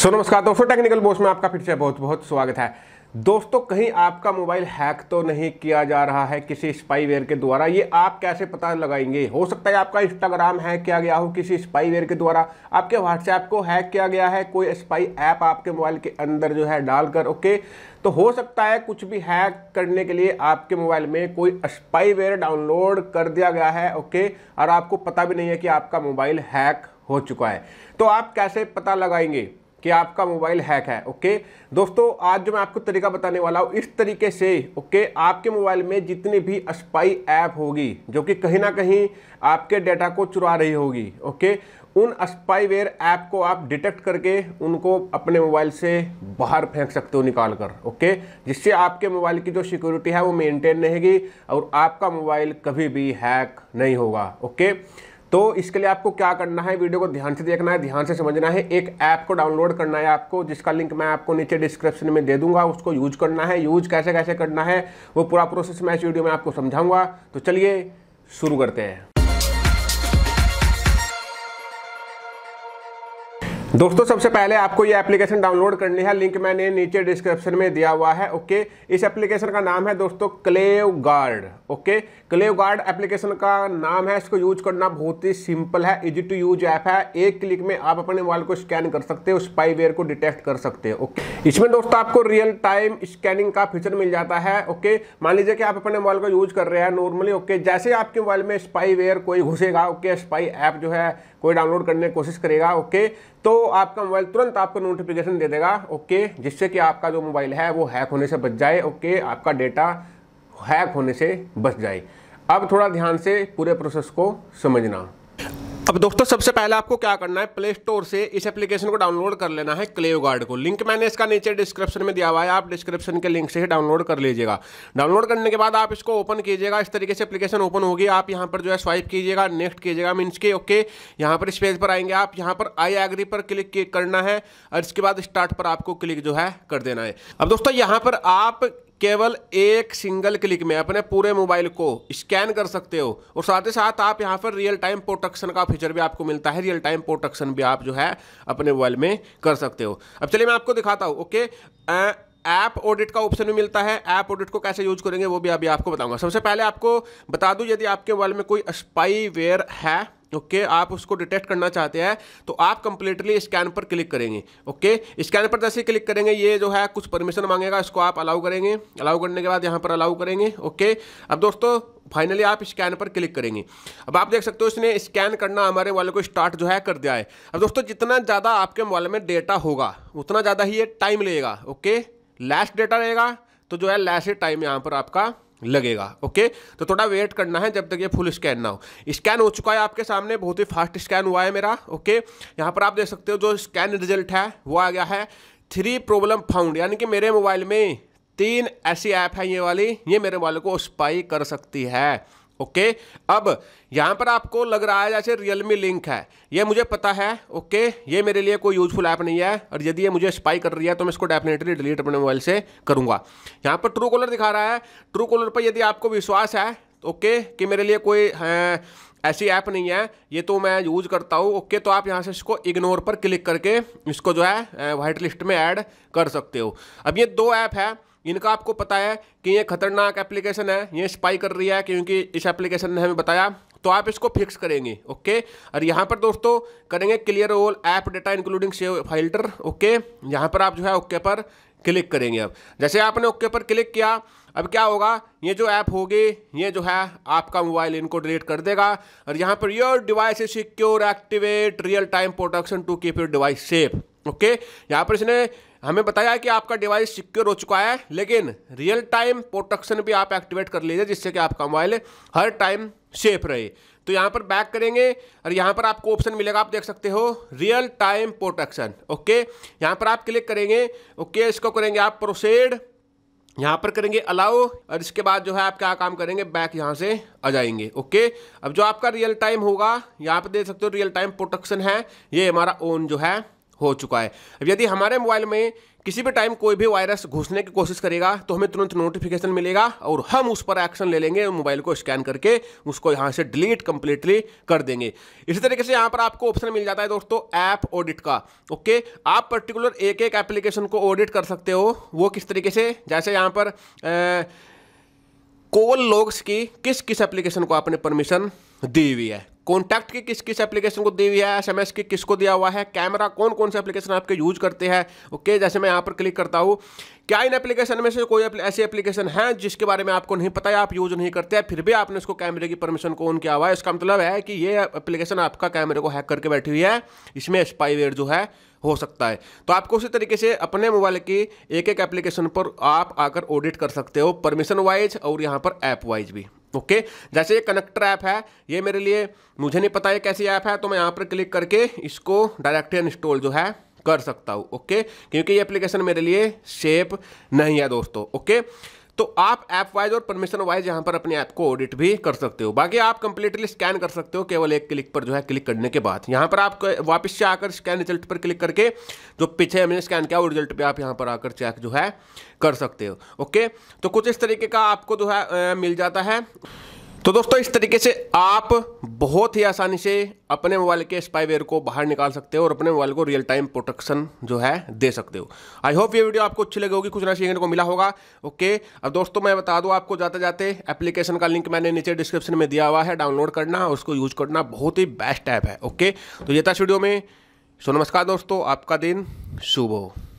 सो so, नमस्कार दोस्तों technical Bose में आपका फिर से बहुत बहुत स्वागत है दोस्तों कहीं आपका मोबाइल हैक तो नहीं किया जा रहा है किसी स्पाईवेयर के द्वारा ये आप कैसे पता लगाएंगे हो सकता है आपका इंस्टाग्राम हैक किया गया हो किसी स्पाईवेयर के द्वारा आपके व्हाट्सएप को हैक किया गया है कोई स्पाई ऐप आपके मोबाइल के अंदर जो है डालकर ओके तो हो सकता है कुछ भी हैक करने के लिए आपके मोबाइल में कोई स्पाईवेयर डाउनलोड कर दिया गया है ओके और आपको पता भी नहीं है कि आपका मोबाइल हैक हो चुका है तो आप कैसे पता लगाएंगे कि आपका मोबाइल हैक है ओके दोस्तों आज जो मैं आपको तरीका बताने वाला हूँ इस तरीके से ओके आपके मोबाइल में जितनी भी स्पाई ऐप होगी जो कि कहीं ना कहीं आपके डेटा को चुरा रही होगी ओके उन स्पाईवेयर ऐप को आप डिटेक्ट करके उनको अपने मोबाइल से बाहर फेंक सकते हो निकाल कर ओके जिससे आपके मोबाइल की जो सिक्योरिटी है वो मेंटेन रहेगी और आपका मोबाइल कभी भी हैक नहीं होगा ओके तो इसके लिए आपको क्या करना है वीडियो को ध्यान से देखना है ध्यान से समझना है एक ऐप को डाउनलोड करना है आपको जिसका लिंक मैं आपको नीचे डिस्क्रिप्शन में दे दूंगा उसको यूज करना है यूज कैसे कैसे करना है वो पूरा प्रोसेस मैं इस वीडियो में आपको समझाऊंगा तो चलिए शुरू करते हैं दोस्तों सबसे पहले आपको ये एप्लीकेशन डाउनलोड करनी है लिंक मैंने नीचे डिस्क्रिप्शन में दिया हुआ है ओके इस एप्लीकेशन का नाम है दोस्तों ClevGuard okay ClevGuard application का नाम है इसको यूज करना बहुत ही सिंपल है इजी टू यूज ऐप है एक क्लिक में आप अपने मोबाइल को स्कैन कर सकते हो स्पाईवेयर को डिटेक्ट कर सकते हो ओके इसमें दोस्तों आपको रियल टाइम स्कैनिंग का फीचर मिल जाता है ओके मान लीजिए कि आप अपने मोबाइल को यूज कर रहे हैं नॉर्मली ओके जैसे आपके मोबाइल में स्पाईवेयर कोई घुसेगा ओके स्पाई ऐप जो है कोई डाउनलोड करने की कोशिश करेगा ओके तो तो आपका मोबाइल तुरंत आपको नोटिफिकेशन दे देगा ओके जिससे कि आपका जो मोबाइल है वो हैक होने से बच जाए ओके आपका डेटा हैक होने से बच जाए अब थोड़ा ध्यान से पूरे प्रोसेस को समझना अब दोस्तों सबसे पहले आपको क्या करना है प्ले स्टोर से इस एप्लीकेशन को डाउनलोड कर लेना है क्लेव गार्ड को लिंक मैंने इसका नीचे डिस्क्रिप्शन में दिया हुआ है आप डिस्क्रिप्शन के लिंक से ही डाउनलोड कर लीजिएगा डाउनलोड करने के बाद आप इसको ओपन कीजिएगा इस तरीके से एप्लीकेशन ओपन होगी आप यहाँ पर जो है स्वाइप कीजिएगा नेक्स्ट कीजिएगा मीन्स के ओके यहाँ पर इस पेज पर आएंगे आप यहाँ पर आई एग्री पर क्लिक करना है और इसके बाद स्टार्ट पर आपको क्लिक जो है कर देना है अब दोस्तों यहाँ पर आप केवल एक सिंगल क्लिक में अपने पूरे मोबाइल को स्कैन कर सकते हो और साथ ही साथ आप यहाँ पर रियल टाइम प्रोटेक्शन का फीचर भी आपको मिलता है रियल टाइम प्रोटेक्शन भी आप जो है अपने मोबाइल में कर सकते हो अब चलिए मैं आपको दिखाता हूँ ओके आ, ऐप ऑडिट का ऑप्शन भी मिलता है ऐप ऑडिट को कैसे यूज करेंगे वो भी अभी आपको बताऊंगा सबसे पहले आपको बता दूं यदि आपके मोबाइल में कोई स्पाईवेयर है ओके okay, आप उसको डिटेक्ट करना चाहते हैं तो आप कंप्लीटली स्कैन पर क्लिक करेंगे ओके okay? स्कैन पर जैसे क्लिक करेंगे ये जो है कुछ परमिशन मांगेगा इसको आप अलाउ करेंगे अलाउ करने के बाद यहाँ पर अलाउ करेंगे ओके okay? अब दोस्तों फाइनली आप स्कैन पर क्लिक करेंगे अब आप देख सकते हो इसने स्कैन करना हमारे मोबाइल को स्टार्ट जो है कर दिया है अब दोस्तों जितना ज़्यादा आपके मोबाइल में डेटा होगा उतना ज़्यादा ही ये टाइम लेगा ओके लेस डेटा रहेगा तो जो है लेस ही टाइम यहाँ पर आपका लगेगा ओके तो थोड़ा वेट करना है जब तक ये फुल स्कैन ना हो स्कैन हो चुका है आपके सामने बहुत ही फास्ट स्कैन हुआ है मेरा ओके यहाँ पर आप देख सकते हो जो स्कैन रिजल्ट है वो आ गया है थ्री प्रॉब्लम फाउंड यानी कि मेरे मोबाइल में तीन ऐसी ऐप है ये वाली ये मेरे मोबाइल को स्पाई कर सकती है ओके अब यहाँ पर आपको लग रहा है जैसे रियलमी लिंक है ये मुझे पता है ओके ये मेरे लिए कोई यूजफुल ऐप नहीं है और यदि ये मुझे स्पाई कर रही है तो मैं इसको डेफिनेटली डिलीट अपने मोबाइल से करूँगा यहाँ पर ट्रू कॉलर दिखा रहा है ट्रू कॉलर पर यदि आपको विश्वास है ओके कि मेरे लिए कोई हाँ, ऐसी ऐप नहीं है ये तो मैं यूज करता हूँ ओके तो आप यहाँ से इसको इग्नोर पर क्लिक करके इसको जो है वाइट लिस्ट में ऐड कर सकते हो अब ये दो ऐप है इनका आपको पता है कि ये खतरनाक एप्लीकेशन है ये स्पाई कर रही है क्योंकि इस एप्लीकेशन ने हमें बताया तो आप इसको फिक्स करेंगे ओके और यहाँ पर दोस्तों करेंगे clear all app data including save filter okay यहाँ पर आप जो है ओके पर क्लिक करेंगे अब जैसे आपने ओके पर क्लिक किया अब क्या होगा ये जो ऐप होगी ये जो है आपका मोबाइल इनको डिलीट कर देगा और यहाँ पर your device is secure activate real time protection to keep your device safe okay यहाँ पर इसने हमें बताया कि आपका डिवाइस सिक्योर हो चुका है लेकिन रियल टाइम प्रोटेक्शन भी आप एक्टिवेट कर लीजिए जिससे कि आपका मोबाइल हर टाइम सेफ रहे तो यहाँ पर बैक करेंगे और यहाँ पर आपको ऑप्शन मिलेगा आप देख सकते हो रियल टाइम प्रोटेक्शन ओके यहाँ पर आप क्लिक करेंगे ओके इसको करेंगे आप प्रोसेड यहाँ पर करेंगे अलाउ और इसके बाद जो है आप क्या काम करेंगे बैक यहाँ से आ जाएंगे ओके अब जो आपका रियल टाइम होगा यहाँ पर देख सकते हो रियल टाइम प्रोटेक्शन है ये हमारा ओन जो है हो चुका है अब यदि हमारे मोबाइल में किसी भी टाइम कोई भी वायरस घुसने की कोशिश करेगा तो हमें तुरंत नोटिफिकेशन मिलेगा और हम उस पर एक्शन ले लेंगे मोबाइल को स्कैन करके उसको यहाँ से डिलीट कंप्लीटली कर देंगे इसी तरीके से यहाँ पर आपको ऑप्शन मिल जाता है दोस्तों ऐप ऑडिट का ओके आप पर्टिकुलर एक एक एप्लीकेशन को ऑडिट कर सकते हो वो किस तरीके से जैसे यहाँ पर कॉल लॉग्स की किस किस एप्लीकेशन को आपने परमिशन दी हुई है कॉन्टैक्ट की किस किस एप्लीकेशन को दी हुई है एस की किसको दिया हुआ है कैमरा कौन कौन से एप्लीकेशन आपके यूज करते हैं ओके जैसे मैं यहाँ पर क्लिक करता हूँ क्या इन एप्लीकेशन में से कोई ऐसी एप्लीकेशन है जिसके बारे में आपको नहीं पता है आप यूज नहीं करते हैं फिर भी आपने उसको कैमरे की परमिशन को ऑन किया हुआ है इसका मतलब है कि ये एप्लीकेशन आपका कैमरे को हैक करके बैठी हुई है इसमें स्पाईवेयर जो है हो सकता है तो आपको उसी तरीके से अपने मोबाइल की एक एक एप्लीकेशन पर आप आकर ऑडिट कर सकते हो परमिशन वाइज और यहाँ पर ऐप वाइज भी ओके जैसे ये कनेक्टर ऐप है ये मेरे लिए मुझे नहीं पता ये कैसी ऐप है तो मैं यहाँ पर क्लिक करके इसको डायरेक्ट इंस्टॉल जो है कर सकता हूँ ओके क्योंकि ये एप्लीकेशन मेरे लिए सेफ नहीं है दोस्तों ओके तो आप ऐप वाइज और परमिशन वाइज यहाँ पर अपने ऐप को ऑडिट भी कर सकते हो बाकी आप कंप्लीटली स्कैन कर सकते हो केवल एक क्लिक पर जो है क्लिक करने के बाद यहाँ पर आप वापस से आकर स्कैन रिजल्ट पर क्लिक करके जो पीछे हमने स्कैन किया वो रिजल्ट पर आप यहां पर आकर चेक जो है कर सकते हो ओके तो कुछ इस तरीके का आपको जो है मिल जाता है तो दोस्तों इस तरीके से आप बहुत ही आसानी से अपने मोबाइल के स्पाईवेयर को बाहर निकाल सकते हो और अपने मोबाइल को रियल टाइम प्रोटेक्शन जो है दे सकते हो आई होप ये वीडियो आपको अच्छी लगी होगी कुछ ना सीखने को मिला होगा ओके अब दोस्तों मैं बता दूं आपको जाते जाते एप्लीकेशन का लिंक मैंने नीचे डिस्क्रिप्शन में दिया हुआ है डाउनलोड करना और उसको यूज करना बहुत ही बेस्ट ऐप है ओके तो ये था वीडियो में सो नमस्कार दोस्तों आपका दिन शुभ हो